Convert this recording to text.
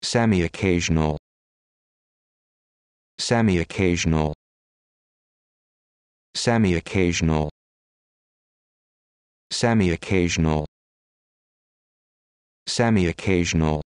semi-occasional semi-occasional semi-occasional semi-occasional semi-occasional